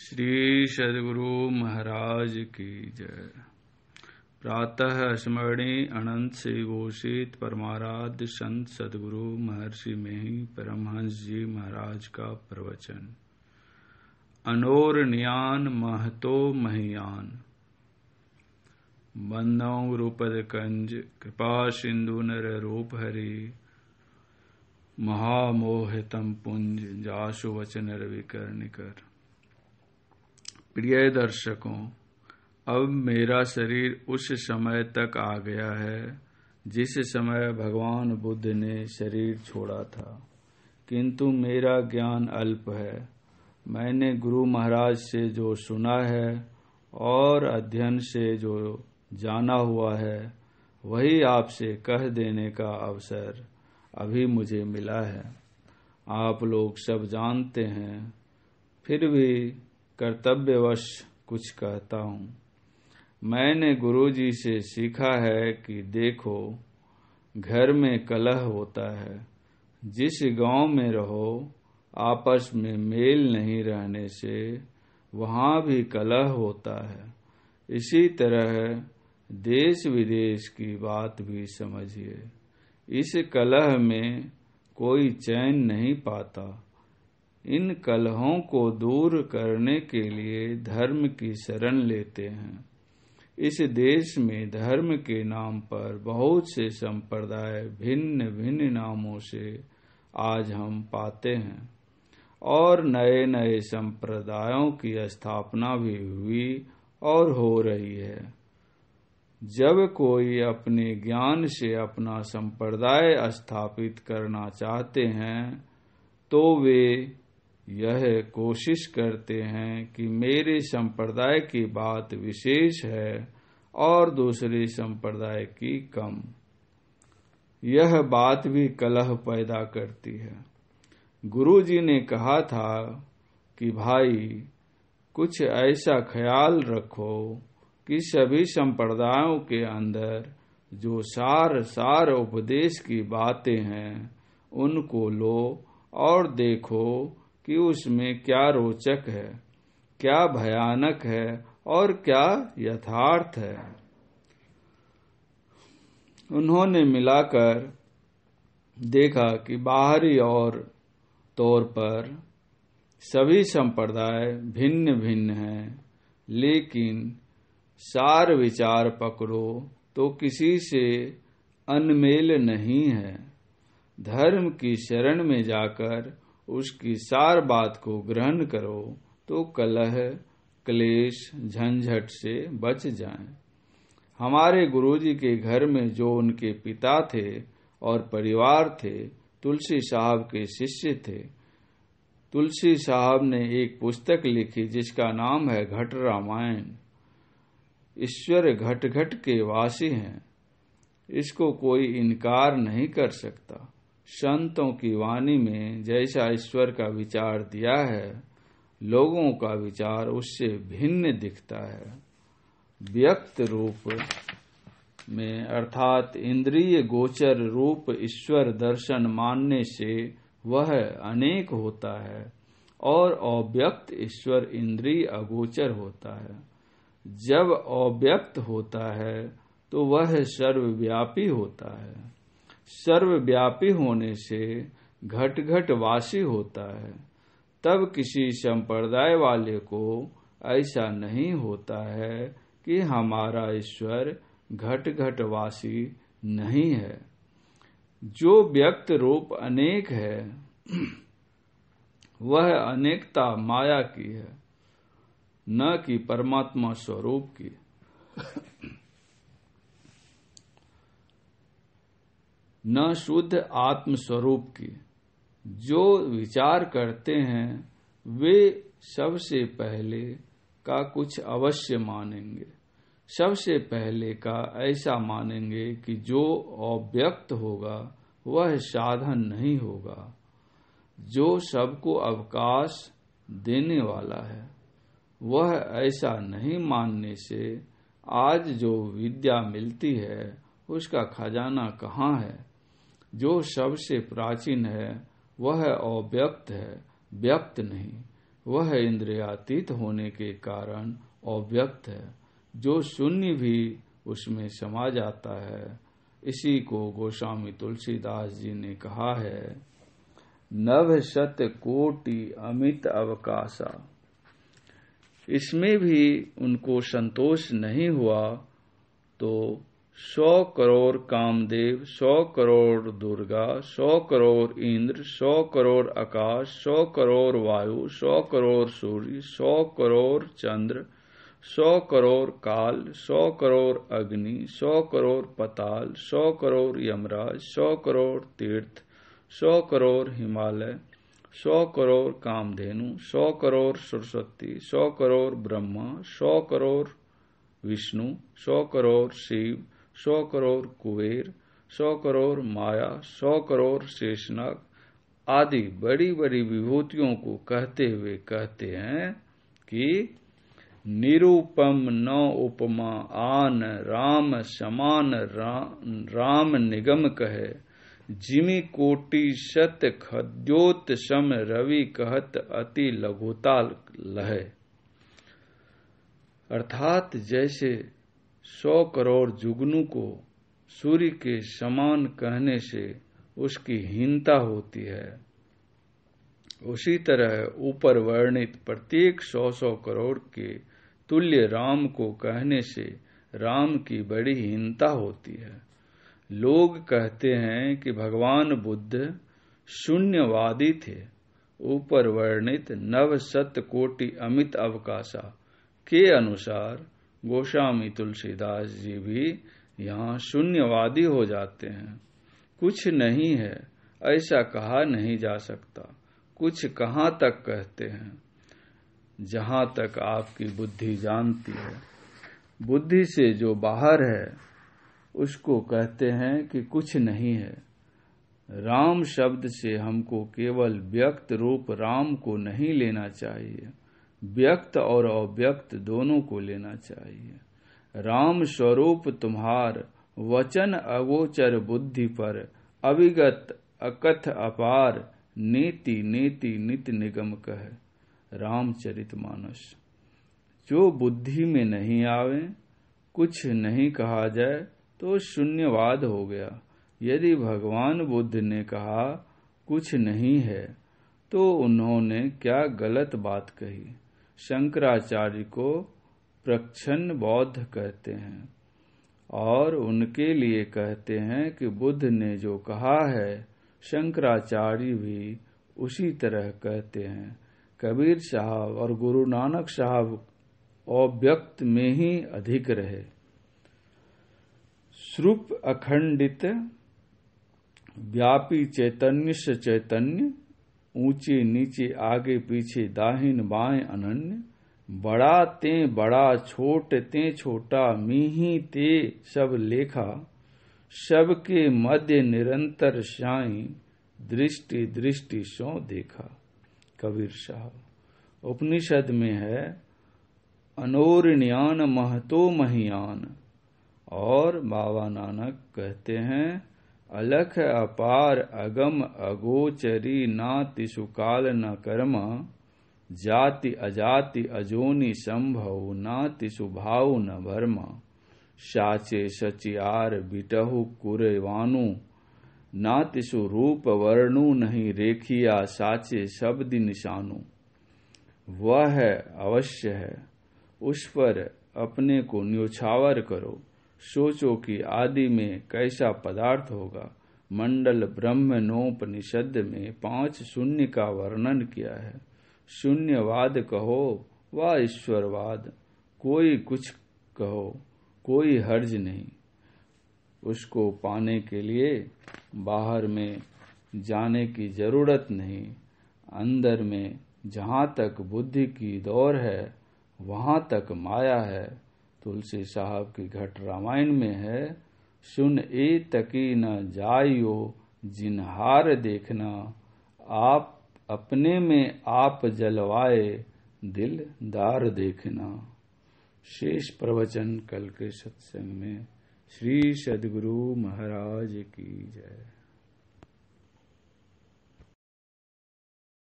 श्री सदगुरु महाराज की जय प्रातः स्मरणी अनंत से घोषित परमाराध्य संत सदगुरु महर्षि ही परमहंस जी महाराज का प्रवचन अनोर न्यान महतो महियान बंदौ रूपद कंज कृपा सिंधु नर रूप हरि महामोहितम पुंज जासु वचन रविकर निकर प्रिय दर्शकों अब मेरा शरीर उस समय तक आ गया है जिस समय भगवान बुद्ध ने शरीर छोड़ा था किंतु मेरा ज्ञान अल्प है मैंने गुरु महाराज से जो सुना है और अध्ययन से जो जाना हुआ है वही आपसे कह देने का अवसर अभी मुझे मिला है आप लोग सब जानते हैं फिर भी कर्तव्यवश कुछ कहता हूँ मैंने गुरुजी से सीखा है कि देखो घर में कलह होता है जिस गांव में रहो आपस में मेल नहीं रहने से वहाँ भी कलह होता है इसी तरह देश विदेश की बात भी समझिए इस कलह में कोई चैन नहीं पाता इन कलहों को दूर करने के लिए धर्म की शरण लेते हैं इस देश में धर्म के नाम पर बहुत से संप्रदाय भिन्न भिन्न नामों से आज हम पाते हैं और नए नए संप्रदायों की स्थापना भी हुई और हो रही है जब कोई अपने ज्ञान से अपना संप्रदाय स्थापित करना चाहते हैं तो वे यह कोशिश करते हैं कि मेरे संप्रदाय की बात विशेष है और दूसरे संप्रदाय की कम यह बात भी कलह पैदा करती है गुरु जी ने कहा था कि भाई कुछ ऐसा ख्याल रखो कि सभी संप्रदायों के अंदर जो सार सार उपदेश की बातें हैं उनको लो और देखो कि उसमें क्या रोचक है क्या भयानक है और क्या यथार्थ है उन्होंने मिलाकर देखा कि बाहरी और तौर पर सभी संप्रदाय भिन्न भिन्न हैं लेकिन सार विचार पकड़ो तो किसी से अनमेल नहीं है धर्म की शरण में जाकर उसकी सार बात को ग्रहण करो तो कलह क्लेश झंझट से बच जाएं। हमारे गुरुजी के घर में जो उनके पिता थे और परिवार थे तुलसी साहब के शिष्य थे तुलसी साहब ने एक पुस्तक लिखी जिसका नाम है घट रामायण ईश्वर घट घट के वासी हैं इसको कोई इनकार नहीं कर सकता संतों की वाणी में जैसा ईश्वर का विचार दिया है लोगों का विचार उससे भिन्न दिखता है व्यक्त रूप में अर्थात इंद्रिय गोचर रूप ईश्वर दर्शन मानने से वह अनेक होता है और अव्यक्त ईश्वर इंद्रिय अगोचर होता है जब अव्यक्त होता है तो वह सर्वव्यापी होता है सर्वव्यापी होने से घट घट वासी होता है तब किसी संप्रदाय वाले को ऐसा नहीं होता है कि हमारा ईश्वर घट घट वासी नहीं है जो व्यक्त रूप अनेक है वह अनेकता माया की है न कि परमात्मा स्वरूप की न शुद्ध आत्म स्वरूप की जो विचार करते हैं वे सबसे पहले का कुछ अवश्य मानेंगे सबसे पहले का ऐसा मानेंगे कि जो अव्यक्त होगा वह साधन नहीं होगा जो सबको अवकाश देने वाला है वह ऐसा नहीं मानने से आज जो विद्या मिलती है उसका खजाना कहाँ है जो सबसे प्राचीन है वह अव्यक्त है व्यक्त नहीं वह इंद्रियातीत होने के कारण अव्यक्त है जो शून्य भी उसमें समा जाता है इसी को गोस्वामी तुलसीदास जी ने कहा है नव शत कोटि अमित अवकाशा इसमें भी उनको संतोष नहीं हुआ तो सौ करोड़ कामदेव सौ करोड़ दुर्गा सौ करोड़ इंद्र सौ करोड़ आकाश सौ करोड़ वायु सौ करोड़ सूर्य सौ करोड़ चंद्र सौ करोड़ काल सौ करोड़ अग्नि सौ करोड़ पताल सौ करोड़ यमराज सौ करोड़ तीर्थ सौ करोड़ हिमालय सौ करोड़ कामधेनु सौ करोड़ सरस्वती सौ करोड़ ब्रह्मा सौ करोड़ विष्णु सौ करोड़ शिव सौ करोड़ कुबेर सौ करोड़ माया सौ करोड़ शेषनाग आदि बड़ी बड़ी विभूतियों को कहते हुए कहते हैं कि निरूपम न उपमा आन राम समान रा, राम निगम कहे जिमी कोटि शत खद्योत सम रवि कहत अति लघुताल लहे अर्थात जैसे सौ करोड़ जुगनू को सूर्य के समान कहने से उसकी हीनता होती है उसी तरह ऊपर वर्णित प्रत्येक सौ सौ करोड़ के तुल्य राम को कहने से राम की बड़ी हीनता होती है लोग कहते हैं कि भगवान बुद्ध शून्यवादी थे ऊपर वर्णित नव सत कोटि अमित अवकाशा के अनुसार गोस्वामी तुलसीदास जी भी यहाँ शून्यवादी हो जाते हैं कुछ नहीं है ऐसा कहा नहीं जा सकता कुछ कहाँ तक कहते हैं जहाँ तक आपकी बुद्धि जानती है बुद्धि से जो बाहर है उसको कहते हैं कि कुछ नहीं है राम शब्द से हमको केवल व्यक्त रूप राम को नहीं लेना चाहिए व्यक्त और अव्यक्त दोनों को लेना चाहिए राम स्वरूप तुम्हार वचन अगोचर बुद्धि पर अविगत अकथ अपार नीति नीति नित निगम कह रामचरित मानस जो बुद्धि में नहीं आवे कुछ नहीं कहा जाए तो शून्यवाद हो गया यदि भगवान बुद्ध ने कहा कुछ नहीं है तो उन्होंने क्या गलत बात कही शंकराचार्य को प्रक्षण बौद्ध कहते हैं और उनके लिए कहते हैं कि बुद्ध ने जो कहा है शंकराचार्य भी उसी तरह कहते हैं कबीर साहब और गुरु नानक साहब अव्यक्त में ही अधिक रहे श्रुप अखंडित व्यापी चैतन्य से चैतन्य ऊंचे नीचे आगे पीछे दाहिन बाएं अनन्य बड़ा ते बड़ा छोट ते छोटा मीही ते सब लेखा सब के मध्य निरंतर श्याई दृष्टि दृष्टि सो देखा कबीर साहब उपनिषद में है अनोरण्यान महतो महियान और बाबा नानक कहते हैं अलख अपार अगम अगोचरी ना तिसुकाल न कर्म जाति अजाति अजोनी संभव ना तिसुभाव न भर्म साचे सचियार बिटहु कुरवाणु ना तिसु रूप वर्णु नहीं रेखिया साचे शब्द निशानु वह है अवश्य है उस पर अपने को न्योछावर करो सोचो कि आदि में कैसा पदार्थ होगा मंडल ब्रह्म नोपनिषद में पांच शून्य का वर्णन किया है शून्यवाद कहो व ईश्वरवाद कोई कुछ कहो कोई हर्ज नहीं उसको पाने के लिए बाहर में जाने की जरूरत नहीं अंदर में जहाँ तक बुद्धि की दौर है वहाँ तक माया है तुलसी साहब की घट रामायण में है सुन ए तकी न जायो जिनहार देखना आप अपने में आप जलवाए दिल दार देखना शेष प्रवचन कल के सत्संग में श्री सदगुरु महाराज की जय